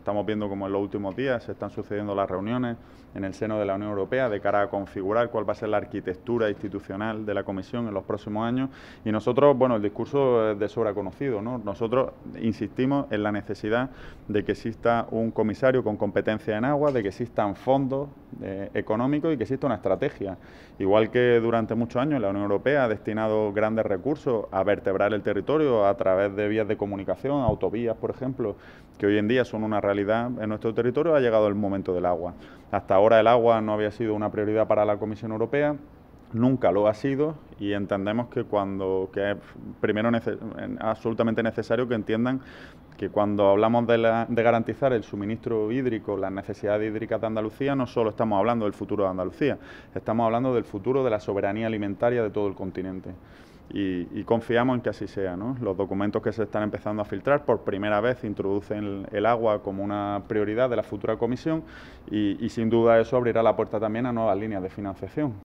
Estamos viendo cómo en los últimos días se están sucediendo las reuniones en el seno de la Unión Europea de cara a configurar cuál va a ser la arquitectura institucional de la Comisión en los próximos años. Y nosotros, bueno, el discurso es de sobra conocido, ¿no? Nosotros insistimos en la necesidad de que exista un comisario con competencia en agua, de que existan fondos eh, económicos y que exista una estrategia. Igual que durante muchos años la Unión Europea ha destinado grandes recursos a vertebrar el territorio a través de vías de comunicación, autovías, por ejemplo, que hoy en día son una realidad en nuestro territorio ha llegado el momento del agua. Hasta ahora el agua no había sido una prioridad para la Comisión Europea, nunca lo ha sido y entendemos que cuando que es primero absolutamente necesario que entiendan que cuando hablamos de, de, garantizar el suministro hídrico, las necesidades hídricas de Andalucía, no solo estamos hablando del futuro de Andalucía, estamos hablando del futuro de la soberanía alimentaria de todo el continente y, confiamos en que así sea. Los documentos que se están empezando a filtrar por primera vez introducen el, agua como una prioridad de la futura comisión y sin duda eso abrirá la puerta también a nuevas líneas de financiación.